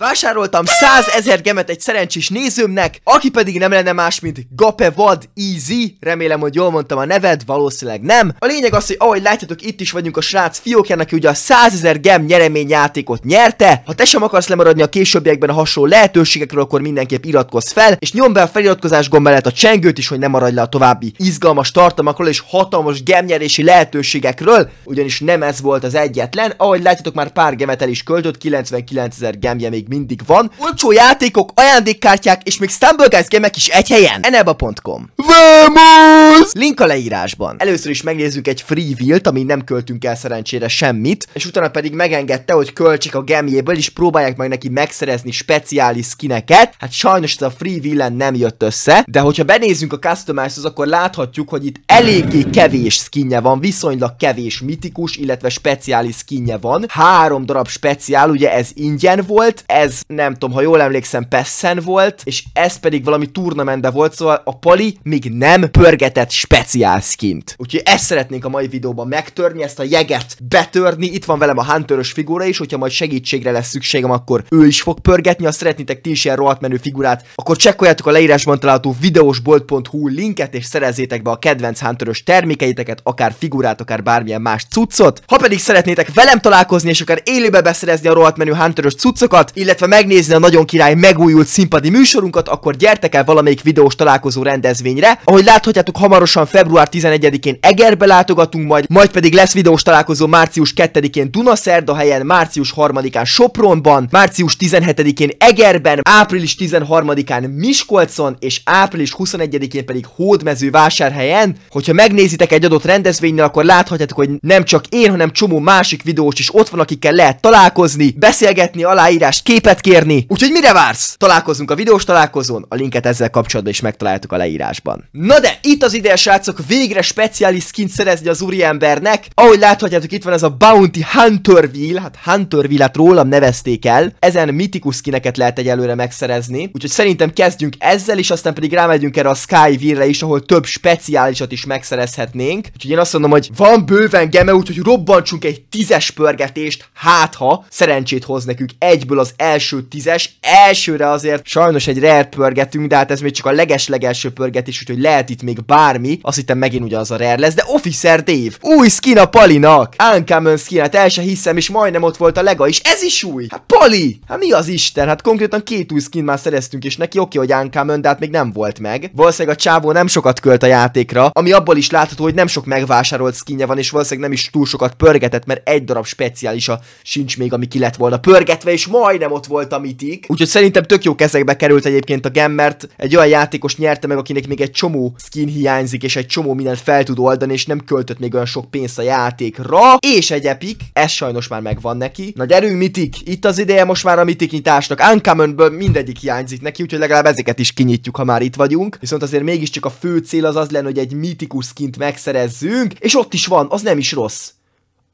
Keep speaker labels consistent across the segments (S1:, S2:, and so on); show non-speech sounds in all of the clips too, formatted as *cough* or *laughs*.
S1: Vásároltam 100 ezer gemet egy szerencsés nézőmnek, aki pedig nem lenne más, mint Gape Vad Easy. Remélem, hogy jól mondtam a neved, valószínűleg nem. A lényeg az, hogy ahogy látjátok, itt is vagyunk a srác fiókjának, aki ugye a 100 ezer gem nyereményjátékot nyerte. Ha te sem akarsz lemaradni a későbbiekben a hasonló lehetőségekről, akkor mindenképp iratkozz fel, és nyomd be a feliratkozás gomb mellett a csengőt is, hogy ne maradj le a további izgalmas tartalmakról és hatalmas gemnyerési lehetőségekről, ugyanis nem ez volt az egyetlen. Ahogy látjátok, már pár gemet el is költött, 99 ezer gemje még mindig van. Olcsó játékok, ajándékkártyák és még Stumble Guys gemek is egy helyen. Eneba.com Vamos! Link a leírásban. Először is megnézzük egy free t ami nem költünk el szerencsére semmit, és utána pedig megengedte, hogy költsék a gemjéből, és próbálják meg neki megszerezni speciális skineket. Hát sajnos ez a free wheel nem jött össze, de hogyha benézzünk a customize akkor láthatjuk, hogy itt eléggé kevés skinje van, viszonylag kevés mitikus, illetve speciális skinje van. Három darab speciál, ugye ez ingyen volt, ez nem tudom, ha jól emlékszem, Pessen volt, és ez pedig valami turnamentben volt, szóval a Pali még nem pörgetett speciál skint. Úgyhogy ezt szeretnénk a mai videóban megtörni, ezt a jeget betörni, itt van velem a Hunteros figura is, hogyha majd segítségre lesz szükségem, akkor ő is fog pörgetni, ha szeretnétek ti is ilyen rohadt menő figurát, akkor csekkoljátok a leírásban található videósbolt.hu linket, és szerezzétek be a kedvenc Hunteros termékeiteket, akár figurát, akár bármilyen más cuccot. Ha pedig szeretnétek velem találkozni, és akár élőbe beszerezni a rohadt menő Hunteros cuccokat, illetve illetve megnézni a Nagyon Király megújult színpadi műsorunkat, akkor gyertek el valamelyik videós találkozó rendezvényre. Ahogy láthatjátok, hamarosan február 11-én Egerbe látogatunk majd, majd pedig lesz videós találkozó március 2-én Dunaszerdahelyen, március 3-án Sopronban, március 17-én Egerben, április 13-án Miskolcon, és április 21-én pedig Hódmező vásárhelyen. Hogyha megnézitek egy adott rendezvénynél, akkor láthatjátok, hogy nem csak én, hanem csomó másik videós is ott van, akikkel lehet találkozni, beszélgetni, aláírás, kép képet kérni, úgyhogy mire vársz? Találkozunk a videós találkozón, a linket ezzel kapcsolatban is megtaláltuk a leírásban. Na de, itt az ideje srácok végre speciális skint szerezni az úriembernek. Ahogy láthatjátok, itt van ez a Bounty Hunter Wheel, hát wheel hát rólam nevezték el. Ezen mitikus skineket lehet egyelőre megszerezni, úgyhogy szerintem kezdjünk ezzel, is, aztán pedig rámegyünk erre a Sky re is, ahol több speciálisat is megszerezhetnénk. Úgyhogy én azt mondom, hogy van bőven geme, úgyhogy robbantsunk egy tízes pörgetést, hát ha szerencsét hoz nekünk egyből az első tízes, elsőre azért sajnos egy rare pörgetünk, de hát ez még csak a leges-legelső pörgetés, úgyhogy lehet itt még bármi. Azt hittem megint ugyanaz a rare lesz, de Officer Dave, új skin a Palinak! Uncommon skin, hát el se hiszem, és majdnem ott volt a lega is, ez is új! Hát Pali! Hát mi az Isten? Hát konkrétan két új skin már szereztünk, és neki oké, hogy Uncommon, de hát még nem volt meg. Valószínűleg a csávó nem sokat költ a játékra, ami abból is látható, hogy nem sok megvásárolt skinje van, és valószínűleg nem is túl sokat pörgetett, mert egy darab speciális a sincs még, ami ki lett volna pörgetve, és majdnem nem ott volt a mitik. Úgyhogy szerintem tök jó kezekbe került egyébként a gem, mert egy olyan játékos nyerte meg, akinek még egy csomó skin hiányzik, és egy csomó mindent fel tud oldani, és nem költött még olyan sok pénzt a játékra. És egy epik, ez sajnos már megvan neki. Na gyerünk, mitik! Itt az ideje most már a mitik nyitásnak. Uncommonből mindegyik hiányzik neki, úgyhogy legalább ezeket is kinyitjuk, ha már itt vagyunk. Viszont azért mégiscsak a fő cél az az lenne, hogy egy mitikus skint megszerezzünk, és ott is van, az nem is rossz.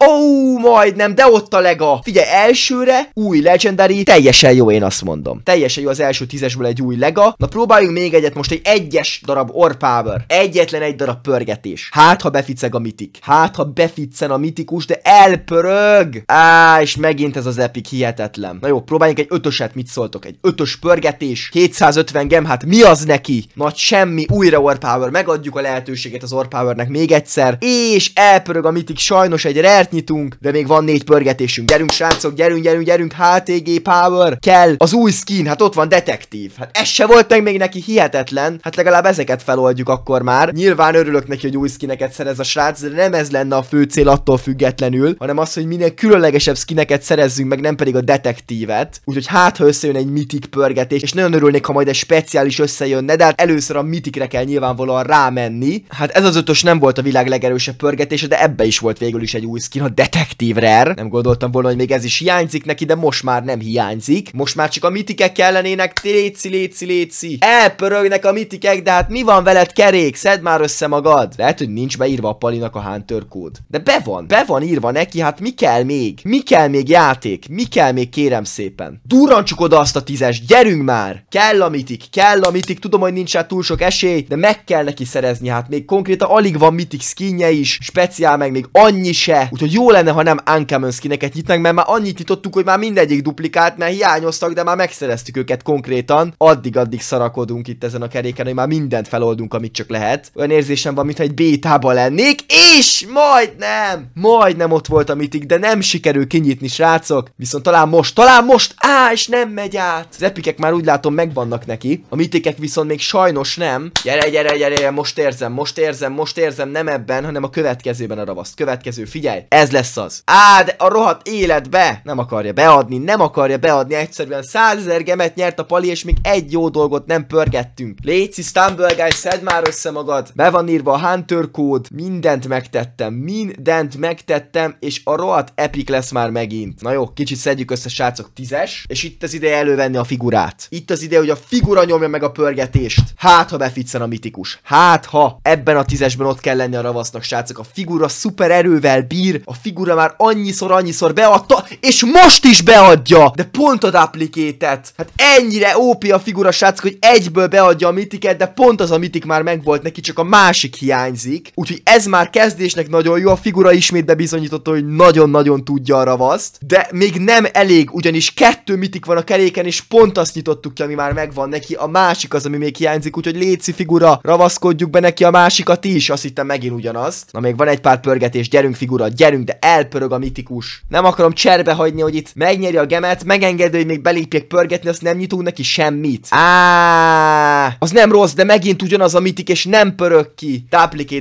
S1: Ó, oh, majdnem, de ott a lega! Figyelj, elsőre új legendary, teljesen jó, én azt mondom. Teljesen jó az első tízesből egy új lega. Na próbáljunk még egyet, most egy egyes darab orpáver, Egyetlen egy darab pörgetés. Hát, ha beficeg a mitik. Hát, ha beficen a mitikus, de elpörög! Á, és megint ez az epik hihetetlen. Na jó, próbáljunk egy ötöset, mit szóltok? Egy ötös pörgetés, 750 gem, hát mi az neki? Nagy semmi, újra orpáver. megadjuk a lehetőséget az orpávernek még egyszer. És elpörög a mitik, sajnos egy rare pert nyitunk, de még van négy pörgetésünk. Gyerünk, srácok, gyerünk, gyerünk, gyerünk, HTG Power, kell az új skin, hát ott van detektív. Hát ez se volt meg még neki hihetetlen, hát legalább ezeket feloldjuk akkor már. Nyilván örülök neki, hogy új skineket szerez a srác, de nem ez lenne a fő cél attól függetlenül, hanem az, hogy minél különlegesebb skineket szerezzünk meg, nem pedig a detektívet. Úgyhogy hát, ha összejön egy mitik pörgetés, és nagyon örülnék, ha majd egy speciális összejönne, de hát először a mitikre kell nyilvánvalóan rámenni. Hát ez az ötös nem volt a világ legerősebb pörgetése, de ebbe is volt végül is egy új skin skin, detektívre, detektív rare. Nem gondoltam volna, hogy még ez is hiányzik neki, de most már nem hiányzik. Most már csak a mitikek kellenének, léci, léci, léci. Elpörögnek a mitikek, de hát mi van veled kerék? Szed már össze magad. Lehet, hogy nincs beírva a Palinak a Hunter kód. De be van, be van írva neki, hát mi kell még? Mi kell még játék? Mi kell még kérem szépen? Durrancsuk oda azt a tízes, gyerünk már! Kell a mitik, kell a mitik, tudom, hogy nincs hát túl sok esély, de meg kell neki szerezni, hát még konkrétan alig van mitik skinje is, speciál meg még annyi se, úgyhogy hogy jó lenne, ha nem uncommon skineket nyitnánk, mert már annyit nyitottuk, hogy már mindegyik duplikát, mert hiányoztak, de már megszereztük őket konkrétan. Addig-addig szarakodunk itt ezen a keréken, hogy már mindent feloldunk, amit csak lehet. Olyan érzésem van, mintha egy bétában lennék, és majdnem, majdnem ott volt a mitik, de nem sikerül kinyitni, srácok. Viszont talán most, talán most, á, és nem megy át. Az epikek már úgy látom megvannak neki, a mitikek viszont még sajnos nem. Gyere, gyere, gyere, gyere, most érzem, most érzem, most érzem, nem ebben, hanem a következőben a ravaszt. Következő, figyelj! ez lesz az. Á, de a rohadt életbe nem akarja beadni, nem akarja beadni egyszerűen. 100 ezer gemet nyert a Pali, és még egy jó dolgot nem pörgettünk. Léci, Stumble Guy, szed már össze magad. Be van írva a Hunter kód, mindent megtettem, mindent megtettem, és a rohadt epic lesz már megint. Na jó, kicsit szedjük össze, srácok, tízes, és itt az ideje elővenni a figurát. Itt az ideje, hogy a figura nyomja meg a pörgetést. Hát, ha beficzen a mitikus. Hát, ha ebben a tízesben ott kell lenni a ravasznak, srácok. A figura szuper erővel bír, a figura már annyiszor, annyiszor beadta, és most is beadja! De pontod applikétet! Hát ennyire OP a figura srácok, hogy egyből beadja a mitiket, de pont az a mitik már megvolt neki, csak a másik hiányzik. Úgyhogy ez már kezdésnek nagyon jó, a figura ismét bebizonyította, hogy nagyon-nagyon tudja a ravaszt, de még nem elég, ugyanis kettő mitik van a keréken, és pont azt nyitottuk ki, ami már megvan neki, a másik az, ami még hiányzik, úgyhogy léci figura, ravaszkodjuk be neki a másikat is, azt hittem megint ugyanaz. Na még van egy pár pörgetés, gyerünk figura, gyerünk nyerünk, de elpörög a mitikus. Nem akarom cserbe hagyni, hogy itt megnyeri a gemet, megengedő, hogy még belépjek pörgetni, azt nem nyitunk neki semmit. Ah! az nem rossz, de megint ugyanaz a mitik, és nem pörög ki.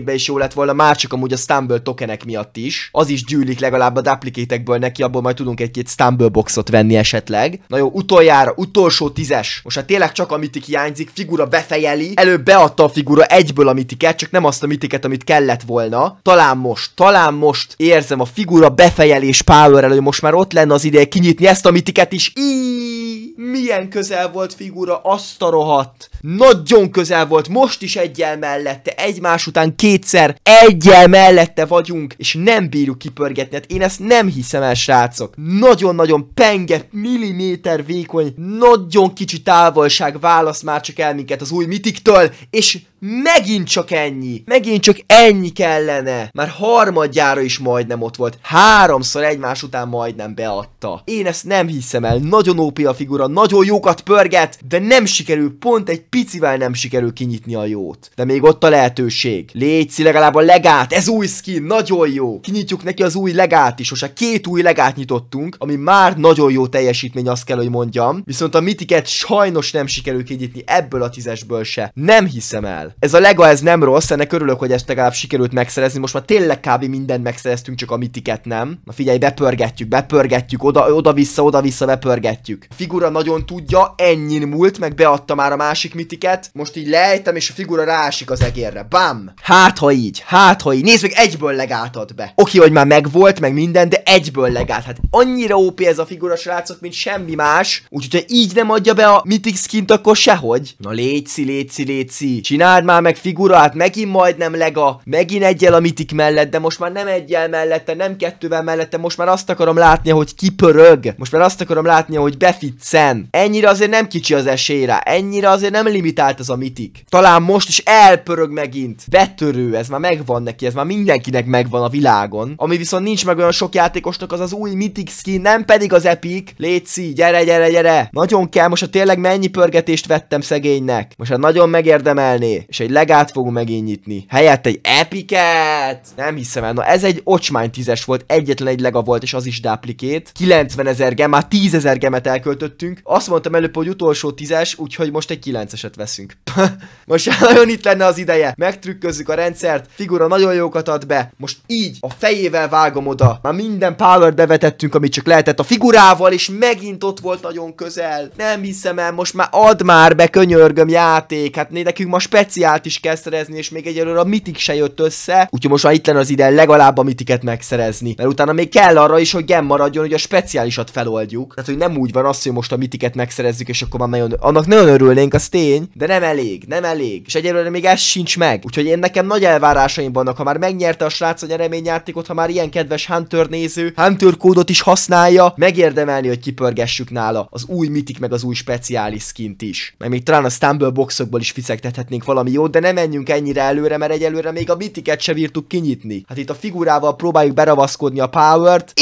S1: be is jó lett volna, már csak amúgy a stumble tokenek miatt is. Az is gyűlik legalább a duplicatekből neki, abból majd tudunk egy-két stumble boxot venni esetleg. Na jó, utoljára, utolsó tízes. Most hát tényleg csak a mitik hiányzik, figura befejeli. Előbb beadta a figura egyből a mitiket, csak nem azt a mitiket, amit kellett volna. Talán most, talán most ér érzem a figura befejelés power elő, most már ott lenne az ideje kinyitni ezt a mitiket is. Íííí, milyen közel volt figura, azt a rohadt. Nagyon közel volt, most is egyel mellette, egymás után kétszer egyel mellette vagyunk, és nem bírjuk kipörgetni. Hát én ezt nem hiszem el, srácok. Nagyon-nagyon penge, milliméter vékony, nagyon kicsi távolság választ már csak el minket az új mitiktől, és Megint csak ennyi. Megint csak ennyi kellene. Már harmadjára is majdnem ott volt. Háromszor egymás után majdnem beadta. Én ezt nem hiszem el. Nagyon OP a figura, nagyon jókat pörget, de nem sikerül, pont egy picivel nem sikerül kinyitni a jót. De még ott a lehetőség. Légy legalább a legát, ez új skin, nagyon jó. Kinyitjuk neki az új legát is, most két új legát nyitottunk, ami már nagyon jó teljesítmény, azt kell, hogy mondjam. Viszont a mitiket sajnos nem sikerül kinyitni ebből a tízesből se. Nem hiszem el. Ez a lega, ez nem rossz, ennek örülök, hogy ezt legalább sikerült megszerezni. Most már tényleg kb. mindent megszereztünk, csak a mitiket nem. Na figyelj, bepörgetjük, bepörgetjük, oda-vissza, oda, oda-vissza oda -vissza bepörgetjük. A figura nagyon tudja, ennyin múlt, meg beadta már a másik mitiket. Most így lejtem, és a figura rásik az egérre. Bam! Hát, ha így, hát, ha így. Nézd meg, egyből legáltad be. Oké, hogy már megvolt, meg minden, de egyből legált. Hát annyira OP ez a figura srácok, mint semmi más. Úgyhogy, ha így nem adja be a mitik skint, akkor sehogy. Na légy léci, léci, léci. Csinál már már meg figurát, megint majdnem lega, megint egyel a mitik mellett, de most már nem egyel mellette, nem kettővel mellette, most már azt akarom látni, hogy kipörög, most már azt akarom látni, hogy befitszen. Ennyire azért nem kicsi az esélyre, ennyire azért nem limitált az a mitik. Talán most is elpörög megint. Betörő, ez már megvan neki, ez már mindenkinek megvan a világon. Ami viszont nincs meg olyan sok játékosnak, az az új mitik skin, nem pedig az epic. Léci, gyere, gyere, gyere. Nagyon kell, most a tényleg mennyi pörgetést vettem szegénynek. Most hát nagyon megérdemelné és egy legát fogunk megint nyitni. Helyett egy epiket! Nem hiszem el. Na ez egy ocsmány tízes volt, egyetlen egy lega volt, és az is duplikét. 90 ezer már 10 ezer gemet elköltöttünk. Azt mondtam előbb, hogy utolsó tízes, úgyhogy most egy 9-eset veszünk. *laughs* most nagyon itt lenne az ideje. Megtrükközzük a rendszert, figura nagyon jókat ad be. Most így a fejével vágom oda. Már minden power bevetettünk, amit csak lehetett a figurával, és megint ott volt nagyon közel. Nem hiszem el, most már ad már be, könyörgöm játék. Hát nekünk ma speciális speciált is kell szerezni, és még egyelőre a mitik se jött össze, úgyhogy most már itt lenne az ide legalább a mitiket megszerezni. Mert utána még kell arra is, hogy gem maradjon, hogy a speciálisat feloldjuk. Tehát, hogy nem úgy van az, hogy most a mitiket megszerezzük, és akkor már nagyon, annak nagyon örülnénk, az tény, de nem elég, nem elég. És egyelőre még ez sincs meg. Úgyhogy én nekem nagy elvárásaim vannak, ha már megnyerte a srác a nyereményjátékot, ha már ilyen kedves Hunter néző, Hunter kódot is használja, megérdemelni, hogy kipörgessük nála az új mitik meg az új speciális skint is. Mert még talán a Stumble boxokból is fizethetnénk valami valami jó, de nem menjünk ennyire előre, mert egyelőre még a mitiket se bírtuk kinyitni. Hát itt a figurával próbáljuk beravaszkodni a power-t,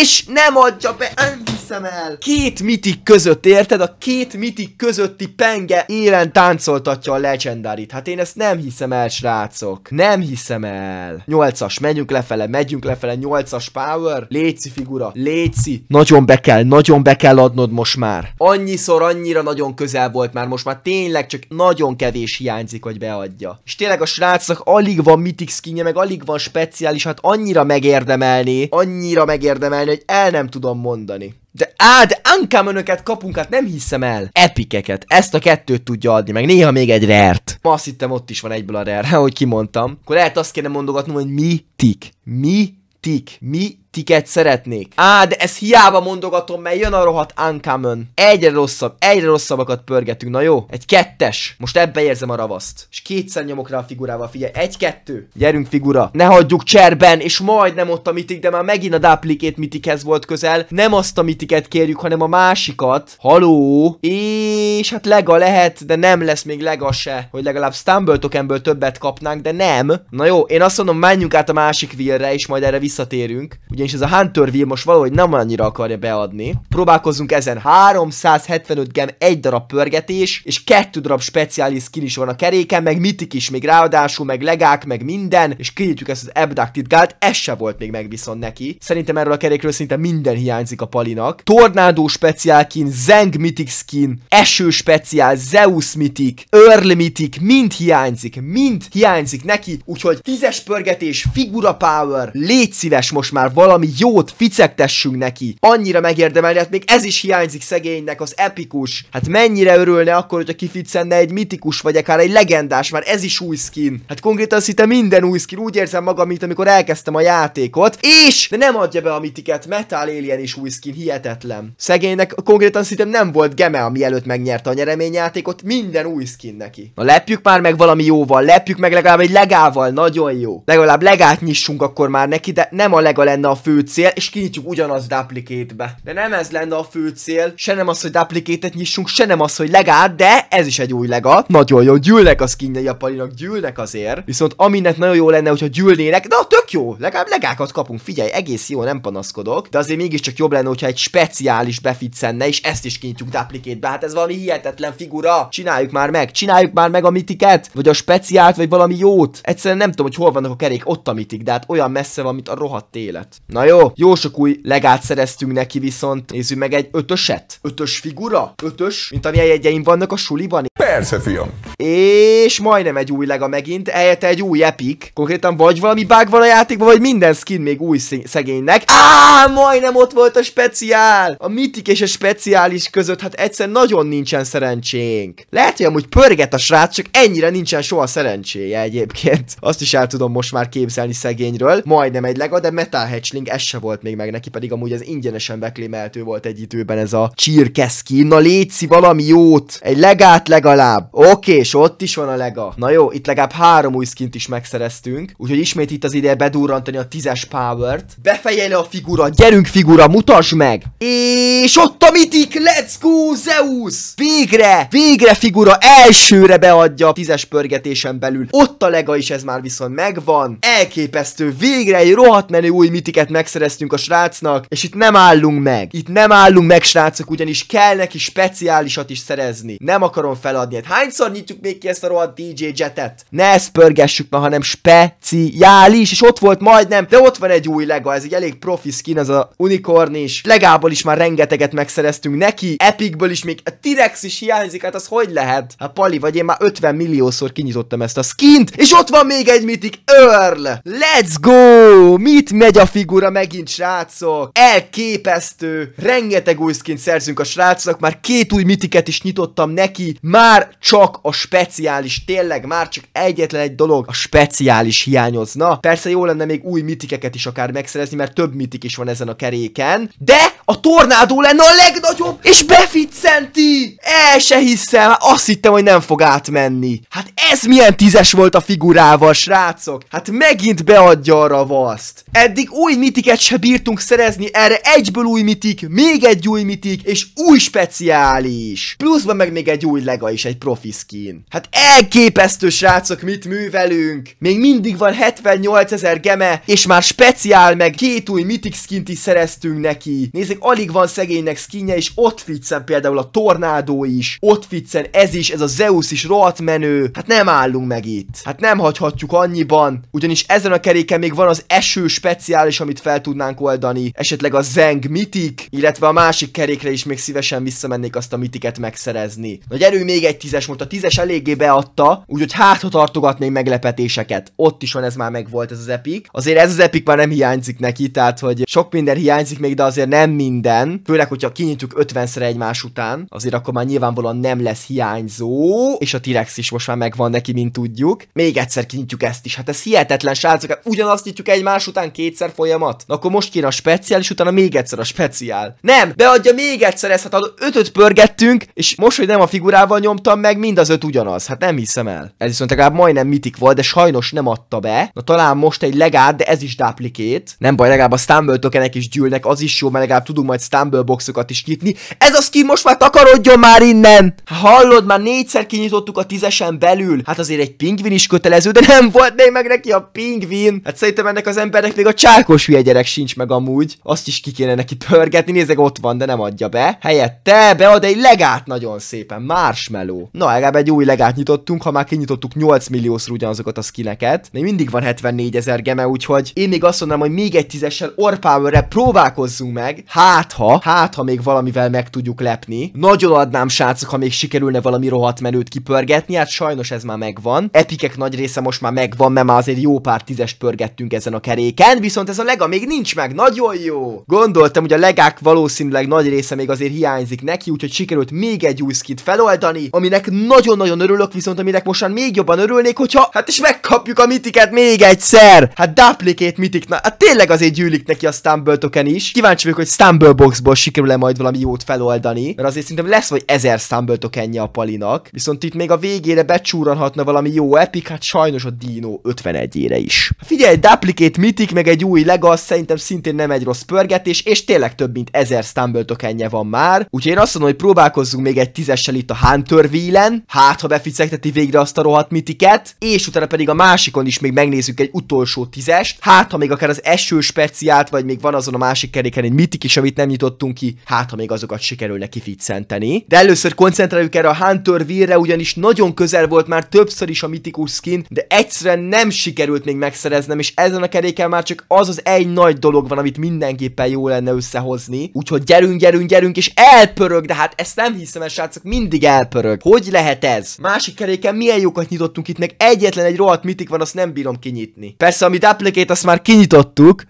S1: és nem adja be, nem hiszem el! Két mitik között, érted? A két mitik közötti penge élen táncoltatja a legendárit. Hát én ezt nem hiszem el, srácok. Nem hiszem el. Nyolcas, megyünk lefele, megyünk lefele, nyolcas power. Léci figura, léci. Nagyon be kell, nagyon be kell adnod most már. Annyiszor, annyira nagyon közel volt már, most már tényleg csak nagyon kevés hiányzik, hogy beadja. És tényleg a srácnak alig van mitik skinje, meg alig van speciális, hát annyira megérdemelni, annyira megérdemelni, hogy el nem tudom mondani. De á, de önöket kapunk, hát nem hiszem el. Epikeket, ezt a kettőt tudja adni, meg néha még egy rert. Ma azt hittem ott is van egyből a rare, *laughs* ahogy kimondtam. Akkor lehet azt kéne mondogatnom, hogy mi tik, mi tik, mi tiket szeretnék. Á, de ez hiába mondogatom, mert jön a rohadt uncommon. Egyre rosszabb, egyre rosszabbakat pörgetünk, na jó? Egy kettes. Most ebbe érzem a ravaszt. És kétszer nyomok rá a figurával, figyelj. Egy-kettő. Gyerünk figura. Ne hagyjuk cserben, és majdnem ott a mitik, de már megint a duplikét mitikhez volt közel. Nem azt a mitiket kérjük, hanem a másikat. Haló? És hát lega lehet, de nem lesz még lega se. Hogy legalább stumble tokenből többet kapnánk, de nem. Na jó, én azt mondom, menjünk át a másik villre, és majd erre visszatérünk. Ugye ugyanis ez a Hunter most valahogy nem annyira akarja beadni. Próbálkozzunk ezen. 375 gem, egy darab pörgetés, és kettő darab speciális skin is van a keréken, meg mitik is még ráadásul, meg legák, meg minden, és kinyitjuk ezt az Abducted gált, ez se volt még meg viszont neki. Szerintem erről a kerékről szinte minden hiányzik a Palinak. Tornádó speciál skin, Zeng mitik skin, Eső speciál, Zeus mitik, Earl mitik, mind hiányzik, mind hiányzik neki, úgyhogy tízes pörgetés, figura power, légy szíves most már valami valami jót ficegtessünk neki. Annyira megérdemelni, hát még ez is hiányzik szegénynek, az epikus. Hát mennyire örülne akkor, hogyha kificenne egy mitikus vagy akár egy legendás, már ez is új skin. Hát konkrétan szinte minden új skin, úgy érzem magam, mint amikor elkezdtem a játékot, és de nem adja be a mitiket, Metal Alien is új skin, hihetetlen. Szegénynek konkrétan szinte nem volt geme, előtt megnyerte a nyereményjátékot, minden új skin neki. Na lepjük már meg valami jóval, lepjük meg legalább egy legával, nagyon jó. Legalább legát nyissunk akkor már neki, de nem a lega lenne a fő cél, és kinyitjuk ugyanaz duplicate-be. De nem ez lenne a fő cél, se nem az, hogy duplicate-et nyissunk, se nem az, hogy legát, de ez is egy új lega. Nagyon jó, gyűlnek az kinye a palinak, gyűlnek azért. Viszont aminek nagyon jó lenne, hogyha gyűlnének, de tök jó, legalább legákat kapunk, figyelj, egész jó, nem panaszkodok. De azért mégiscsak jobb lenne, hogyha egy speciális beficenne, és ezt is kinyitjuk duplicate-be. Hát ez valami hihetetlen figura. Csináljuk már meg, csináljuk már meg a mitiket, vagy a speciált, vagy valami jót. Egyszerűen nem tudom, hogy hol vannak a kerék, ott a mitik, de hát olyan messze van, mint a rohadt élet. Na jó, jó sok új legát szereztünk neki, viszont nézzük meg egy ötöset. Ötös figura? Ötös? Mint amilyen jegyeim vannak a suliban? Persze, fiam. És majdnem egy új lega megint, eljött egy új epic. Konkrétan vagy valami bug van a játékban, vagy minden skin még új szegénynek. Á, majdnem ott volt a speciál! A mitik és a speciális között, hát egyszer nagyon nincsen szerencsénk. Lehet, hogy amúgy pörget a srác, csak ennyire nincsen soha szerencséje egyébként. Azt is el tudom most már képzelni szegényről. Majdnem egy lega, de Metal Hatchling King, ez se volt még meg neki, pedig amúgy az ingyenesen beklémeltő volt egy időben ez a csirkeszki. Na létszi valami jót, egy legát legalább. Oké, és ott is van a lega. Na jó, itt legalább három új skint is megszereztünk, úgyhogy ismét itt az ideje bedurrantani a tízes power-t. Befejele a figura, gyerünk figura, mutasd meg! És ott a mitik, let's go Zeus! Végre, végre figura elsőre beadja a tízes pörgetésen belül. Ott a lega is ez már viszont megvan. Elképesztő, végre egy rohadt menő új mitiket megszereztünk a srácnak, és itt nem állunk meg. Itt nem állunk meg, srácok, ugyanis kell neki speciálisat is szerezni. Nem akarom feladni. Hát hányszor nyitjuk még ki ezt a rohadt DJ jetet? Ne ezt pörgessük ma, hanem speciális, és ott volt majdnem, de ott van egy új lega, ez egy elég profi skin, ez a unicorn is. Legából is már rengeteget megszereztünk neki, Epicből is még a T-Rex is hiányzik, hát az hogy lehet? Hát Pali, vagy én már 50 milliószor kinyitottam ezt a skint, és ott van még egy mitik, Earl! Let's go! Mit megy a figura? figura megint, srácok! Elképesztő! Rengeteg új skin szerzünk a srácnak, már két új mitiket is nyitottam neki, már csak a speciális, tényleg, már csak egyetlen egy dolog, a speciális hiányozna. Persze jó lenne még új mitikeket is akár megszerezni, mert több mitik is van ezen a keréken, de a tornádó lenne a legnagyobb, és beficenti! El se hiszem, azt hittem, hogy nem fog átmenni. Hát ez milyen tízes volt a figurával, srácok! Hát megint beadja arra a vaszt. Eddig új mitiket se bírtunk szerezni, erre egyből új mitik, még egy új mitik, és új speciális. Pluszban meg még egy új lega is, egy profi skin. Hát elképesztő srácok, mit művelünk. Még mindig van 78 ezer geme, és már speciál meg két új mitik skint is szereztünk neki. Nézzék, alig van szegénynek skinje, és ott ficen például a tornádó is, ott ficen ez is, ez a Zeus is rohadt menő. Hát nem állunk meg itt. Hát nem hagyhatjuk annyiban, ugyanis ezen a keréken még van az eső speciális, ami amit fel tudnánk oldani, esetleg a Zeng mitik, illetve a másik kerékre is még szívesen visszamennék azt a mitiket megszerezni. Na gyerünk még egy tízes, most a tízes eléggé beadta, úgyhogy hátha tartogatnék meglepetéseket. Ott is van ez már megvolt ez az epik. Azért ez az epik már nem hiányzik neki, tehát hogy sok minden hiányzik még, de azért nem minden. Főleg, hogyha kinyitjuk 50-szer egymás után, azért akkor már nyilvánvalóan nem lesz hiányzó, és a t is most már megvan neki, mint tudjuk. Még egyszer kinyitjuk ezt is. Hát ez hihetetlen, srácok, hát ugyanazt nyitjuk egymás után kétszer folyamatosan folyamat? Na akkor most kéne a speciál, és utána még egyszer a speciál. Nem, beadja még egyszer ezt, hát ötöt pörgettünk, és most, hogy nem a figurával nyomtam meg, mind az öt ugyanaz. Hát nem hiszem el. Ez viszont legalább majdnem mitik volt, de sajnos nem adta be. Na talán most egy legát, de ez is duplikét. Nem baj, legalább a stumble tokenek is gyűlnek, az is jó, mert legalább tudunk majd stumble boxokat is nyitni. Ez a skin most már takarodjon már innen! Hallod, már négyszer kinyitottuk a tízesen belül. Hát azért egy pingvin is kötelező, de nem volt még meg neki a pingvin. Hát szerintem ennek az embernek még a csákos hülye gyerek sincs meg amúgy, azt is ki kéne neki pörgetni, nézzek ott van, de nem adja be. Helyette bead egy legát nagyon szépen, marshmallow. Na, legalább egy új legát nyitottunk, ha már kinyitottuk 8 milliószor ugyanazokat a skineket. Még mindig van 74 ezer geme, úgyhogy én még azt mondom, hogy még egy tízessel orpower próbálkozzunk meg. Hát ha, hát ha még valamivel meg tudjuk lepni. Nagyon adnám srácok, ha még sikerülne valami rohadt menőt kipörgetni, hát sajnos ez már megvan. Epikek nagy része most már megvan, mert már azért jó pár tízes pörgettünk ezen a keréken, viszont ez a leg Vega még nincs meg, nagyon jó! Gondoltam, hogy a legák valószínűleg nagy része még azért hiányzik neki, úgyhogy sikerült még egy új skit feloldani, aminek nagyon-nagyon örülök, viszont aminek mostan még jobban örülnék, hogyha hát is megkapjuk a mitiket még egyszer! Hát duplicate mitik, na, hát tényleg azért gyűlik neki a Stumble token is. Kíváncsi vagyok, hogy Stumble Boxból sikerül-e majd valami jót feloldani, mert azért szerintem lesz vagy ezer Stumble tokenje a Palinak, viszont itt még a végére becsúranhatna valami jó epic, hát sajnos a Dino 51-ére is. Figyelj, duplicate mitik, meg egy új legal az szóval szerintem szintén nem egy rossz pörgetés, és tényleg több mint ezer stumble tokenje van már. Úgyhogy én azt mondom, hogy próbálkozzunk még egy tízessel itt a Hunter Wheelen, hát ha beficegteti végre azt a rohadt mitiket, és utána pedig a másikon is még megnézzük egy utolsó tízest, hát ha még akár az eső speciált, vagy még van azon a másik keréken egy mitik is, amit nem nyitottunk ki, hát ha még azokat sikerülne kificcenteni. De először koncentráljuk erre a Hunter Wheelre, ugyanis nagyon közel volt már többször is a mitikus skin, de egyszerűen nem sikerült még megszereznem, és ezen a keréken már csak az az egy egy nagy dolog van, amit mindenképpen jó lenne összehozni. Úgyhogy gyerünk, gyerünk, gyerünk, és elpörög, de hát ezt nem hiszem el, srácok, mindig elpörög. Hogy lehet ez? Másik keréken milyen jókat nyitottunk itt, meg egyetlen egy rohadt mitik van, azt nem bírom kinyitni. Persze, amit applikét, azt már kinyitottuk,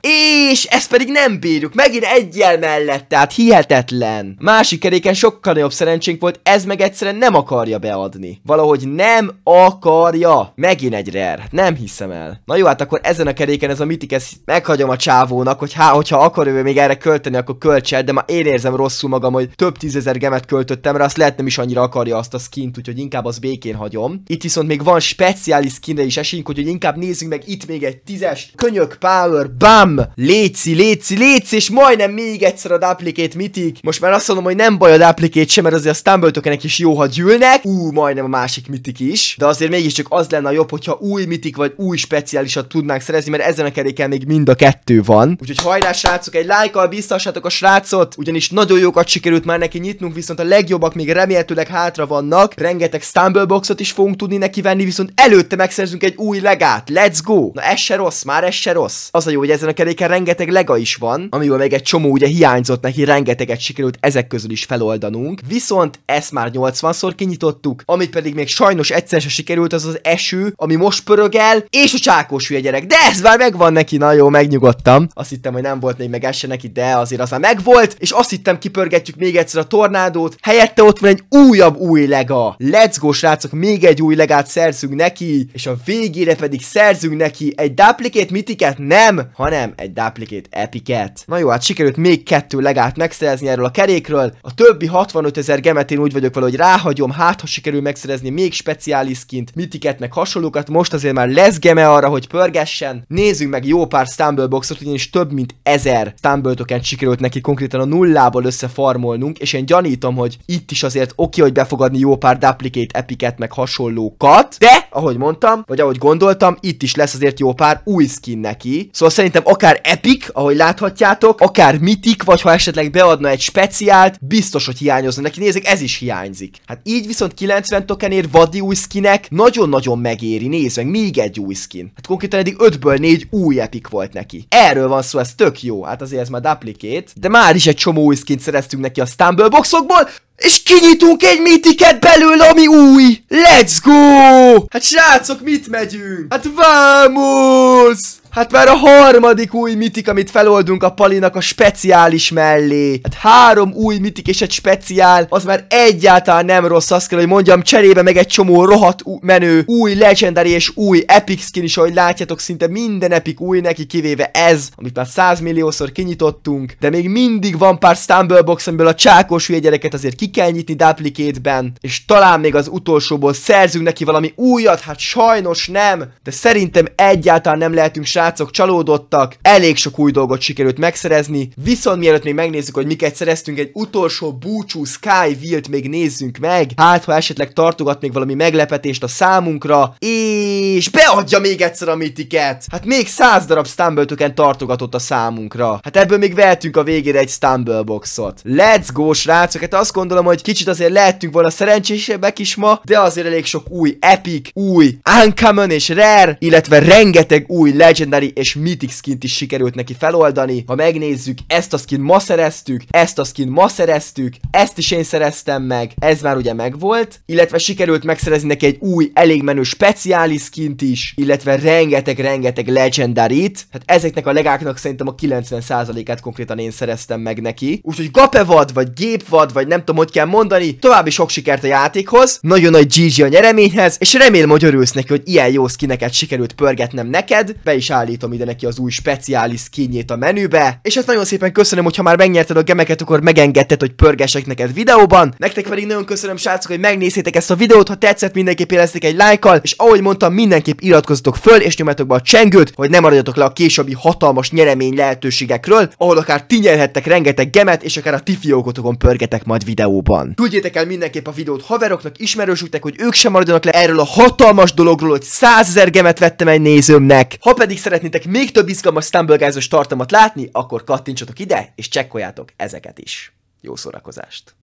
S1: és ezt pedig nem bírjuk, megint egyel mellett, tehát hihetetlen. Másik keréken sokkal jobb szerencsénk volt, ez meg egyszerűen nem akarja beadni. Valahogy nem akarja. Megint egy rare, hát nem hiszem el. Na jó, hát akkor ezen a keréken ez a mitik, ezt meghagyom a csávónak, hogy há, hogyha akar ő még erre költeni, akkor költse, de már én érzem rosszul magam, hogy több tízezer gemet költöttem rá, azt lehet nem is annyira akarja azt a skint, úgyhogy inkább az békén hagyom. Itt viszont még van speciális skinre is esélyünk, hogy inkább nézzünk meg itt még egy tízes, könyök, power, bam, léci, léci, léci, és majdnem még egyszer a duplicate mitik. Most már azt mondom, hogy nem baj a duplicate sem, mert azért a stumble is jó, ha gyűlnek. Ú, majdnem a másik mitik is, de azért mégiscsak az lenne a jobb, hogyha új mitik vagy új speciálisat tudnánk szerezni, mert ezen a keréken még mind a kettő kettő van. Úgyhogy hajrá srácok, egy lájkkal biztassátok a srácot, ugyanis nagyon jókat sikerült már neki nyitnunk, viszont a legjobbak még remélhetőleg hátra vannak. Rengeteg boxot is fogunk tudni neki venni, viszont előtte megszerzünk egy új legát. Let's go! Na ez se rossz, már ez se rossz. Az a jó, hogy ezen a keréken rengeteg lega is van, amiből még egy csomó ugye hiányzott neki, rengeteget sikerült ezek közül is feloldanunk. Viszont ezt már 80-szor kinyitottuk, amit pedig még sajnos egyszer se sikerült, az az eső, ami most pörög el, és a csákos gyerek. De ez már megvan neki, nagyon jó, megnyugod nyugodtam. Azt hittem, hogy nem volt még meg esse neki, de azért az meg megvolt, és azt hittem kipörgetjük még egyszer a tornádót, helyette ott van egy újabb új lega. Let's go, srácok, még egy új legát szerzünk neki, és a végére pedig szerzünk neki egy duplikét mitiket, nem, hanem egy duplikét epiket. Na jó, hát sikerült még kettő legát megszerezni erről a kerékről, a többi 65 ezer gemet én úgy vagyok valahogy ráhagyom, hát ha sikerül megszerezni még speciáliszként, mitiket meg hasonlókat, most azért már lesz geme arra, hogy pörgessen, nézzük meg jó pár stumble Xboxot, ugyanis több mint ezer Stumble token sikerült neki konkrétan a nullából összefarmolnunk, és én gyanítom, hogy itt is azért oké, hogy befogadni jó pár duplicate epiket, meg hasonlókat, de, ahogy mondtam, vagy ahogy gondoltam, itt is lesz azért jó pár új skin neki. Szóval szerintem akár epic, ahogy láthatjátok, akár mitik, vagy ha esetleg beadna egy speciált, biztos, hogy hiányozna neki. Nézzék, ez is hiányzik. Hát így viszont 90 tokenért vadi új skinek nagyon-nagyon megéri. Nézd még egy új skin. Hát konkrétan eddig 5-ből 4 új epic volt neki erről van szó, ez tök jó. Hát azért ez már duplicate, de már is egy csomó új skint szereztünk neki a Stumble boxokból. És kinyitunk egy mitiket belőle, ami új! Let's go! Hát srácok, mit megyünk? Hát vamos! Hát már a harmadik új mitik, amit feloldunk a Palinak a speciális mellé. Hát három új mitik és egy speciál, az már egyáltalán nem rossz, azt kell, hogy mondjam, cserébe meg egy csomó rohat menő, új legendary és új epic skin is, ahogy látjátok, szinte minden epic új neki, kivéve ez, amit már 100 milliószor kinyitottunk, de még mindig van pár stumble box, amiből a csákos hülye gyereket azért ki kell nyitni duplicate-ben, és talán még az utolsóból szerzünk neki valami újat, hát sajnos nem, de szerintem egyáltalán nem lehetünk srácok csalódottak, elég sok új dolgot sikerült megszerezni, viszont mielőtt még megnézzük, hogy miket szereztünk, egy utolsó búcsú Sky Wild még nézzünk meg, hát ha esetleg tartogat még valami meglepetést a számunkra, és beadja még egyszer a mitiket, hát még száz darab Stumble tartogatott a számunkra, hát ebből még vehetünk a végére egy Stumble boxot. Let's go srácok, hát azt gondolom, gondolom, hogy kicsit azért lehetünk volna szerencsésebbek is ma, de azért elég sok új epic, új uncommon és rare, illetve rengeteg új legendary és mythic skint is sikerült neki feloldani. Ha megnézzük, ezt a skin ma szereztük, ezt a skin ma szereztük, ezt is én szereztem meg, ez már ugye megvolt, illetve sikerült megszerezni neki egy új, elég menő speciális skint is, illetve rengeteg-rengeteg -t. Hát ezeknek a legáknak szerintem a 90%-át konkrétan én szereztem meg neki. Úgyhogy gapevad, vagy gépvad, vagy nem tudom, hogy kell mondani, további sok sikert a játékhoz, nagyon nagy GG a nyereményhez, és remélem, hogy örülsz neki, hogy ilyen jó skineket sikerült pörgetnem neked, be is állítom ide neki az új speciális skinjét a menübe, és hát nagyon szépen köszönöm, hogy ha már megnyerted a gemeket, akkor megengedted, hogy pörgesek neked videóban, nektek pedig nagyon köszönöm srácok, hogy megnéztétek ezt a videót, ha tetszett mindenképp érezték egy lájkkal, és ahogy mondtam, mindenképp iratkozzatok föl, és nyomjatok be a csengőt, hogy ne maradjatok le a későbbi hatalmas nyeremény lehetőségekről, ahol akár ti rengeteg gemet, és akár a ti fiókotokon pörgetek majd videó videóban. Küldjétek el mindenképp a videót haveroknak, ismerősüknek, hogy ők sem maradjanak le erről a hatalmas dologról, hogy 100 ezer gemet vettem egy nézőmnek. Ha pedig szeretnétek még több izgalmas Stumblegázos tartalmat látni, akkor kattintsatok ide, és csekkoljátok ezeket is. Jó szórakozást!